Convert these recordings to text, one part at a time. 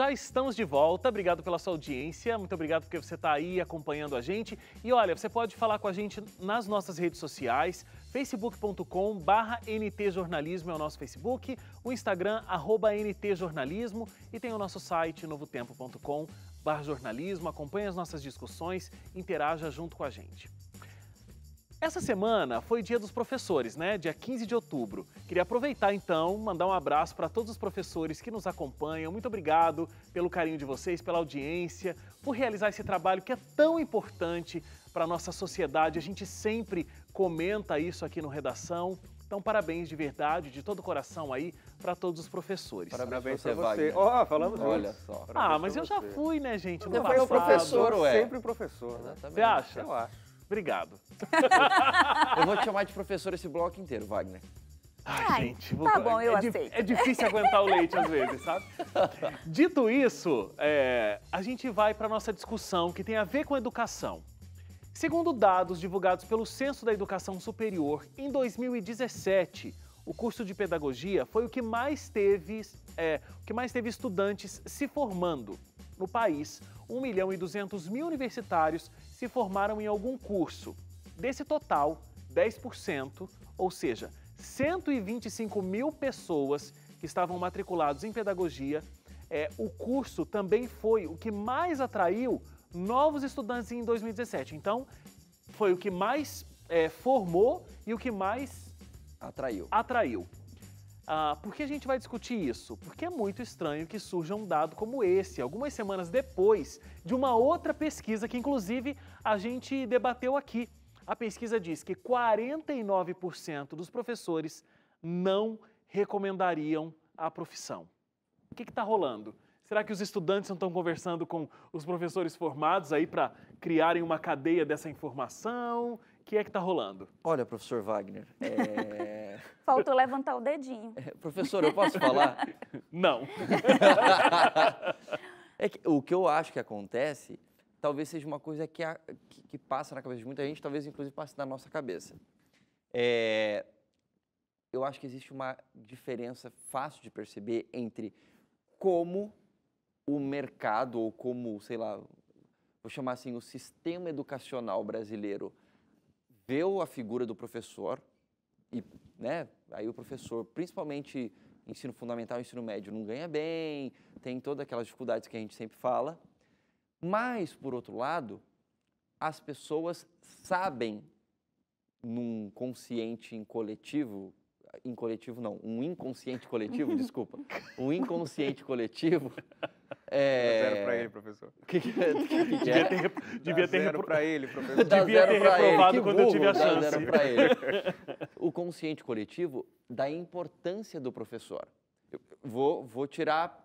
já estamos de volta. Obrigado pela sua audiência, muito obrigado porque você está aí acompanhando a gente. E olha, você pode falar com a gente nas nossas redes sociais, facebook.com ntjornalismo é o nosso Facebook, o Instagram, arroba ntjornalismo e tem o nosso site novotempo.com jornalismo. Acompanhe as nossas discussões, interaja junto com a gente. Essa semana foi dia dos professores, né? Dia 15 de outubro. Queria aproveitar então, mandar um abraço para todos os professores que nos acompanham. Muito obrigado pelo carinho de vocês, pela audiência, por realizar esse trabalho que é tão importante para a nossa sociedade. A gente sempre comenta isso aqui no Redação. Então, parabéns de verdade, de todo o coração aí, para todos os professores. Parabéns para você. Ó, oh, falamos Olha só. Ah, mas eu já fui, né, gente? Você foi o professor, ué. Sempre professor. né? Você acha? Eu acho. Obrigado. eu vou te chamar de professor esse bloco inteiro, Wagner. Ai, Ai gente, tá bom, é eu é, aceito. É difícil aguentar o leite às vezes, sabe? Dito isso, é, a gente vai para nossa discussão que tem a ver com educação. Segundo dados divulgados pelo Censo da Educação Superior, em 2017, o curso de pedagogia foi o que mais teve, é, o que mais teve estudantes se formando. No país, 1 milhão e 200 mil universitários se formaram em algum curso. Desse total, 10%, ou seja, 125 mil pessoas que estavam matriculados em pedagogia, é, o curso também foi o que mais atraiu novos estudantes em 2017. Então, foi o que mais é, formou e o que mais atraiu. atraiu. Ah, por que a gente vai discutir isso? Porque é muito estranho que surja um dado como esse, algumas semanas depois de uma outra pesquisa que, inclusive, a gente debateu aqui. A pesquisa diz que 49% dos professores não recomendariam a profissão. O que está rolando? Será que os estudantes não estão conversando com os professores formados aí para criarem uma cadeia dessa informação? que é que está rolando? Olha, professor Wagner. É... Faltou levantar o dedinho. É, professor, eu posso falar? Não. é que, o que eu acho que acontece talvez seja uma coisa que, a, que, que, passa na cabeça de muita gente, talvez inclusive passe na nossa cabeça. É, eu acho que existe uma diferença fácil de perceber entre como o mercado, ou como, sei lá, vou chamar assim, o sistema educacional brasileiro viveu a figura do professor e, né, aí o professor, principalmente ensino fundamental, ensino médio, não ganha bem, tem todas aquelas dificuldades que a gente sempre fala. Mas, por outro lado, as pessoas sabem num consciente em coletivo, em coletivo não, um inconsciente coletivo, desculpa, um inconsciente coletivo é... Dá zero pra ele, professor. Que, que, é? Devia é? ter, devia ter zero repro... pra ele, professor. devia ter reprovado ele. quando eu tive a chance. Dá zero pra ele. O consciente coletivo da importância do professor. Eu vou, vou tirar,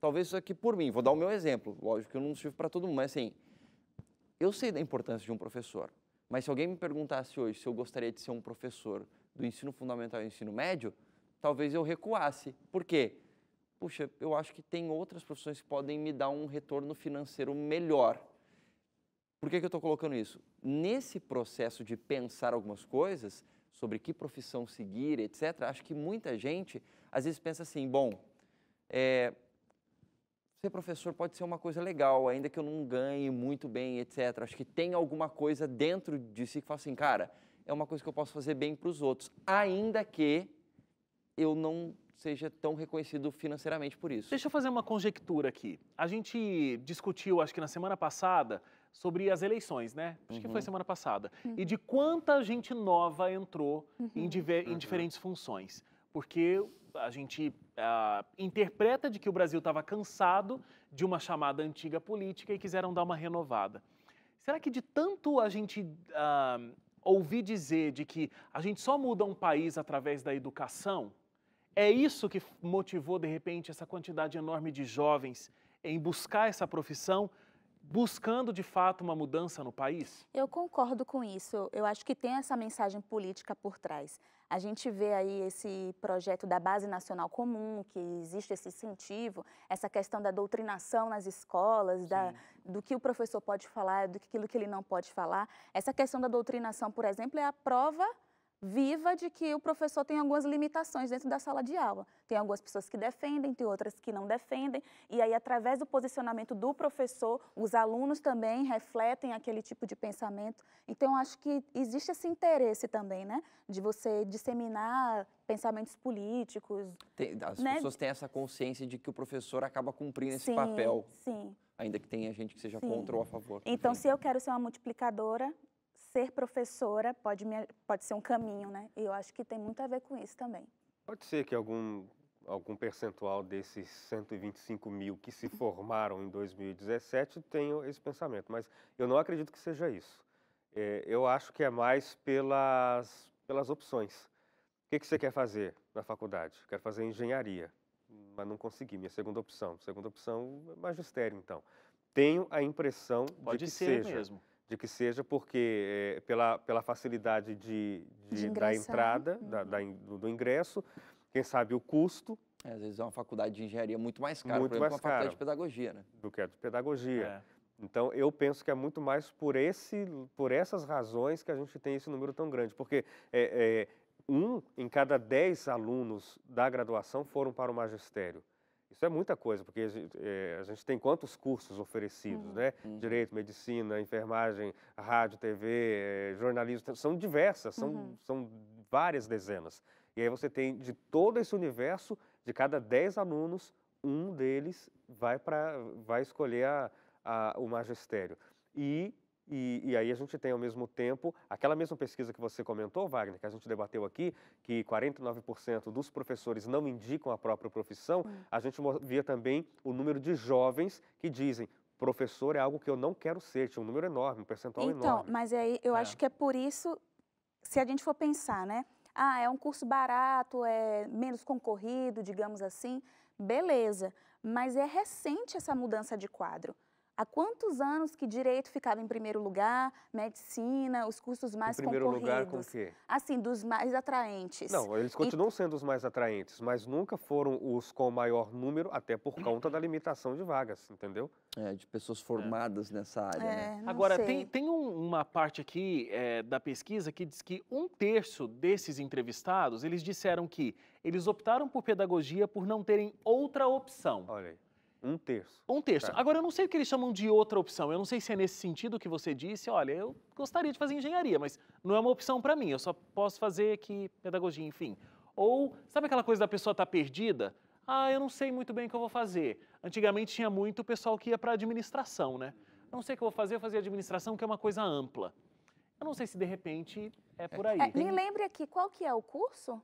talvez isso aqui por mim, vou dar o meu exemplo. Lógico que eu não sirvo para todo mundo, mas assim, eu sei da importância de um professor. Mas se alguém me perguntasse hoje se eu gostaria de ser um professor do ensino fundamental e ensino médio, talvez eu recuasse. Por quê? puxa, eu acho que tem outras profissões que podem me dar um retorno financeiro melhor. Por que, que eu estou colocando isso? Nesse processo de pensar algumas coisas, sobre que profissão seguir, etc., acho que muita gente às vezes pensa assim: bom, é, ser professor pode ser uma coisa legal, ainda que eu não ganhe muito bem, etc. Acho que tem alguma coisa dentro de si que fala assim, cara, é uma coisa que eu posso fazer bem para os outros, ainda que eu não seja tão reconhecido financeiramente por isso. Deixa eu fazer uma conjectura aqui. A gente discutiu, acho que na semana passada, sobre as eleições, né? Acho uhum. que foi uhum. semana passada. Uhum. E de quanta gente nova entrou uhum. em, em uhum. diferentes funções. Porque a gente uh, interpreta de que o Brasil estava cansado de uma chamada antiga política e quiseram dar uma renovada. Será que de tanto a gente uh, ouvir dizer de que a gente só muda um país através da educação, é isso que motivou, de repente, essa quantidade enorme de jovens em buscar essa profissão, buscando de fato uma mudança no país? Eu concordo com isso. Eu acho que tem essa mensagem política por trás. A gente vê aí esse projeto da Base Nacional Comum, que existe esse incentivo, essa questão da doutrinação nas escolas, da, do que o professor pode falar, do que aquilo que ele não pode falar. Essa questão da doutrinação, por exemplo, é a prova viva de que o professor tem algumas limitações dentro da sala de aula. Tem algumas pessoas que defendem, tem outras que não defendem, e aí através do posicionamento do professor, os alunos também refletem aquele tipo de pensamento. Então acho que existe esse interesse também, né, de você disseminar pensamentos políticos. Tem, as né? pessoas têm essa consciência de que o professor acaba cumprindo sim, esse papel. Sim. Ainda que tenha gente que seja sim. contra ou a favor. Então, se eu quero ser uma multiplicadora, ser professora pode, me, pode ser um caminho, né? E eu acho que tem muito a ver com isso também. Pode ser que algum, algum percentual desses 125 mil que se formaram em 2017 tenham esse pensamento, mas eu não acredito que seja isso. É, eu acho que é mais pelas, pelas opções. O que, que você quer fazer na faculdade? Quero fazer engenharia, mas não consegui, minha segunda opção. Segunda opção, magistério, então. Tenho a impressão Pode de que seja. Pode ser mesmo de que seja porque é, pela, pela facilidade de, de, de da entrada, uhum. da, da, do, do, ingresso, quem sabe o custo. É, às vezes é uma faculdade de engenharia muito mais cara, muito por exemplo, mais uma faculdade de pedagogia, né? Do que a de pedagogia. É. Então, eu penso que é muito mais por, esse, por essas razões que a gente tem esse número tão grande, porque é, é um em cada dez alunos da graduação foram para o magistério. Isso é muita coisa, porque a gente, eh, é, a gente tem quantos cursos oferecidos, uhum. né? Uhum. Direito, medicina, enfermagem, rádio, TV, eh, jornalismo, são diversas, são, uhum. são várias dezenas. E aí você tem de todo esse universo, de cada 10 alunos, um deles vai, pra, vai escolher a, a, o magistério. E e, e, aí a gente tem ao mesmo tempo aquela mesma pesquisa que você comentou, Wagner, que a gente debateu aqui, que 49% dos professores não indicam a própria profissão, a gente via também o número de jovens que dizem professor é algo que eu não quero ser, tinha um número enorme, um percentual então, enorme. Então, mas aí eu é. acho que é por isso, se a gente for pensar, né? Ah, é um curso barato, é menos concorrido, digamos assim, beleza. Mas é recente essa mudança de quadro há quantos anos que direito ficava em primeiro lugar, medicina, os cursos mais em primeiro concorridos. lugar com o quê? Assim, dos mais atraentes. Não, eles continuam e... sendo os mais atraentes, mas nunca foram os com maior número, até por conta da limitação de vagas, entendeu? É, de pessoas é. formadas é. nessa área. Né? É, né? Agora, sei. tem, tem um, uma parte aqui é, da pesquisa que diz que um terço desses entrevistados, eles disseram que eles optaram por pedagogia por não terem outra opção. Olha aí. Um terço. Um terço. Tá. Agora, eu não sei o que eles chamam de outra opção. Eu não sei se é nesse sentido que você disse, olha, eu gostaria de fazer engenharia, mas não é uma opção para mim, eu só posso fazer aqui pedagogia, enfim. Ou, sabe aquela coisa da pessoa estar tá perdida? Ah, eu não sei muito bem o que eu vou fazer. Antigamente tinha muito o pessoal que ia para administração, né? Eu não sei o que eu vou fazer, eu fazia administração, que é uma coisa ampla. Eu não sei se de repente é por é, aí. É, me lembre aqui, qual que é o curso?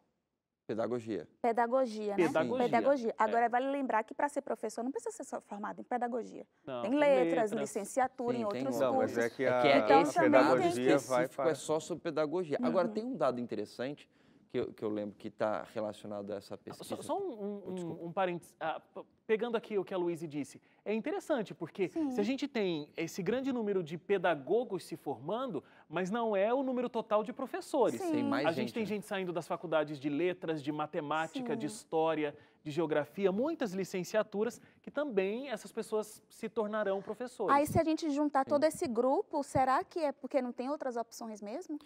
Pedagogia. Pedagogia, né? Pedagogia. pedagogia. É. Agora, é. vale lembrar que para ser professor não precisa ser só formado em pedagogia. Não, tem letras, letras. licenciatura Sim, em outros cursos. mas é que é a, é então, a né? pedagogia vai é para... é só sobre pedagogia. Uhum. Agora, tem um dado interessante que eu, que eu lembro que está relacionado a essa ah, pesquisa. Só, só um, um, oh, um, um parênteses. Ah, pegando aqui o que a Luísa disse, é interessante, porque Sim. se a gente tem esse grande número de pedagogos se formando, mas não é o número total de professores. Sim. Tem mais a gente, gente tem né? gente saindo das faculdades de letras, de matemática, Sim. de história, de geografia, muitas licenciaturas que também essas pessoas se tornarão professores. Aí se a gente juntar todo esse grupo, será que é porque não tem outras opções mesmo?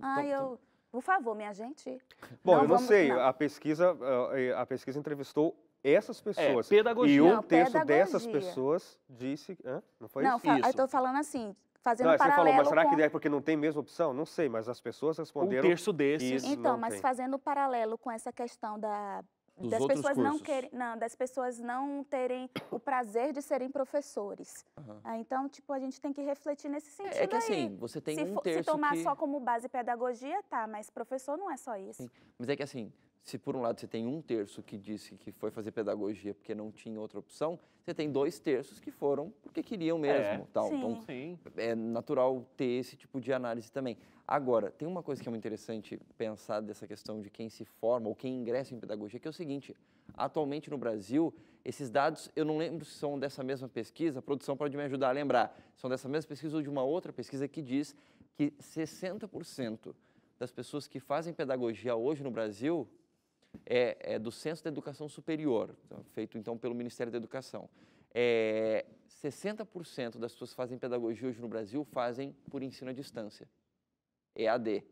Ah, eu... Por favor, minha gente. Bom, não eu não vamos, sei, não. a pesquisa eh, eh, a pesquisa entrevistou essas é, pessoas. É, pedagogia. E um não, terço pedagogia. dessas pessoas disse, Hã? não foi não, isso? Não, eu estou falando assim, fazendo não, um paralelo. Você falou, mas será com... que é porque não tem mesma opção? Não sei, mas as pessoas responderam. Um terço desses. Então, mas tem. fazendo um paralelo com essa questão da dos das pessoas cursos. não querem, não, das pessoas não terem o prazer de serem professores. Uhum. Ah, então, tipo, a gente tem que refletir nesse é, é sentido. É que assim, aí. assim, você tem se um for, terço se tomar que... só como base pedagogia, tá? Mas professor não é só isso. Sim. Mas é que assim, se por um lado você tem um terço que disse que foi fazer pedagogia porque não tinha outra opção, você tem dois terços que foram porque queriam é, mesmo. É, tal. Então, sim. Então, sim. é natural ter esse tipo de análise também. Agora, tem uma coisa que é muito interessante pensar dessa questão de quem se forma ou quem ingressa em pedagogia, que é o seguinte: atualmente no Brasil, esses dados, eu não lembro se são dessa mesma pesquisa, a produção pode me ajudar a lembrar, são dessa mesma pesquisa ou de uma outra pesquisa que diz que 60% das pessoas que fazem pedagogia hoje no Brasil é, é do Censo da Educação Superior, tá, feito então pelo Ministério da Educação. É, 60% das pessoas que fazem pedagogia hoje no Brasil fazem por ensino à distância, EAD.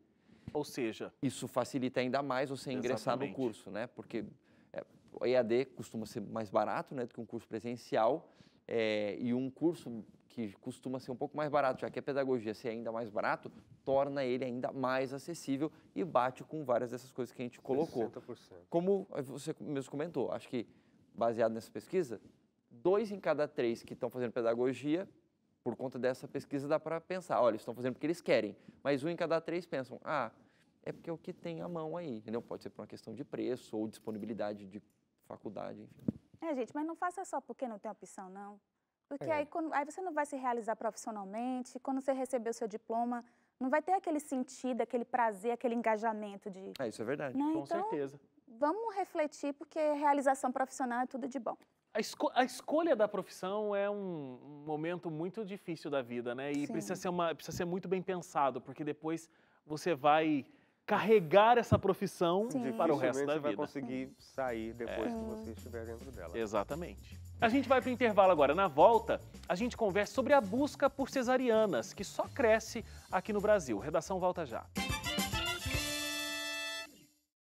Ou seja... Isso facilita ainda mais você ingressar exatamente. no curso, né? Porque é, o EAD costuma ser mais barato né, do que um curso presencial é, e um curso que costuma ser um pouco mais barato, já que a pedagogia ser ainda mais barato, torna ele ainda mais acessível e bate com várias dessas coisas que a gente colocou. 60%. Como você mesmo comentou, acho que baseado nessa pesquisa, dois em cada três que estão fazendo pedagogia, por conta dessa pesquisa, dá para pensar, olha, estão fazendo porque eles querem, mas um em cada três pensam, ah, é porque é o que tem à mão aí, entendeu? Pode ser por uma questão de preço ou disponibilidade de faculdade, enfim. É, gente, mas não faça só porque não tem opção, não. Porque é. aí, quando, aí você não vai se realizar profissionalmente, quando você receber o seu diploma, não vai ter aquele sentido, aquele prazer, aquele engajamento de. É, isso é verdade. Né? Com então, certeza. Vamos refletir, porque realização profissional é tudo de bom. A, esco a escolha da profissão é um, momento muito difícil da vida, né? E precisa ser, uma, precisa ser muito bem pensado, porque depois você vai carregar essa profissão Sim. para o resto da vida. vai conseguir sair depois é. que você estiver dentro dela. Exatamente. A gente vai para o intervalo agora. Na volta, a gente conversa sobre a busca por cesarianas, que só cresce aqui no Brasil. Redação volta já.